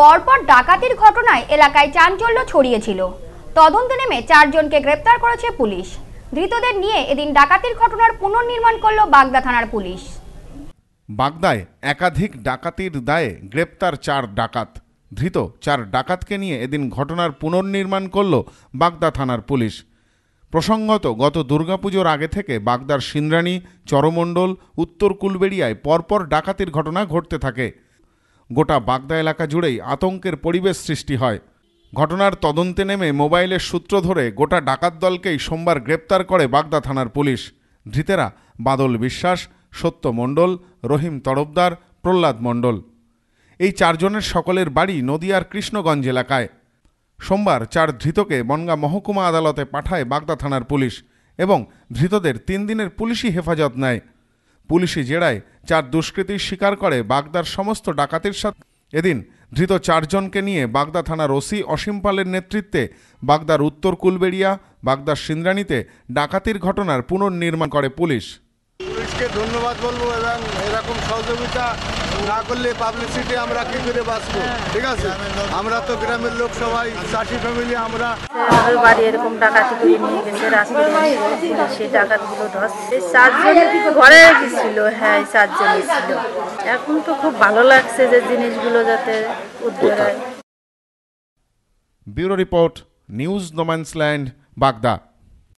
পরপর ডাকাতির ঘটনায় এলাকায় চাঞ্চল্য ছড়িয়েছিল তদন্তে নেমে চারজনকে গ্রেপ্তার করেছে পুলিশ ধৃতদের নিয়ে এদিন ডাকাতির ঘটনার পুনর্নির্মাণ করল বাগদা থানার পুলিশ বাগদায় একাধিক ডাকাতির দায়ে গ্রেপ্তার চার ডাকাত ধৃত চার ডাকাতকে নিয়ে এদিন ঘটনার পুনর্নির্মাণ করল বাগদা থানার পুলিশ প্রসঙ্গত গত দুর্গাপুজোর আগে থেকে বাগদার সিন্দ্রাণী চরমণ্ডল উত্তর কুলবেড়িয়ায় পরপর ডাকাতির ঘটনা ঘটতে থাকে গোটা বাগদা এলাকা জুড়েই আতঙ্কের পরিবেশ সৃষ্টি হয় ঘটনার তদন্তে নেমে মোবাইলের সূত্র ধরে গোটা ডাকাত দলকেই সোমবার গ্রেপ্তার করে বাগদা থানার পুলিশ ধৃতেরা বাদল বিশ্বাস সত্য মণ্ডল রহিম তরফদার প্রহ্লাদ মণ্ডল এই চারজনের সকলের বাড়ি নদিয়ার কৃষ্ণগঞ্জ এলাকায় সোমবার চার ধৃতকে বনগা মহকুমা আদালতে পাঠায় বাগদা থানার পুলিশ এবং ধৃতদের তিন দিনের পুলিশি হেফাজত নেয় পুলিশি জেরায় চার দুষ্কৃতী স্বীকার করে বাগদার সমস্ত ডাকাতির সাথে এদিন ধৃত চারজনকে নিয়ে বাগদা থানার ওসি অসীম পালের নেতৃত্বে বাগদার উত্তর কুলবেড়িয়া বাগদার সিন্দ্রাণীতে ডাকাতির ঘটনার পুনর্নির্মাণ করে পুলিশ পুলিশকে ধন্যবাদ বলবো এবং এরকম সহযোগিতা না করলে পাবলিসিটি আমরা কি করে বাঁচব ঠিক আছে আমরা তো গ্রামের লোক সবাই চাষি ফ্যামিলি আমরা বাড়ি এরকম ডাকাতি করে নিয়ে গেছে সেই ডাকাতগুলো ধরছে চারজন ঘরে গেছিল হ্যাঁ চারজন ছিল এখন তো খুব ভালো লাগছে যে জিনিসগুলো যাতে উদ্ধার হয় ব্যুরো রিপোর্ট নিউজ নোম্যান্সল্যান্ড বাগদা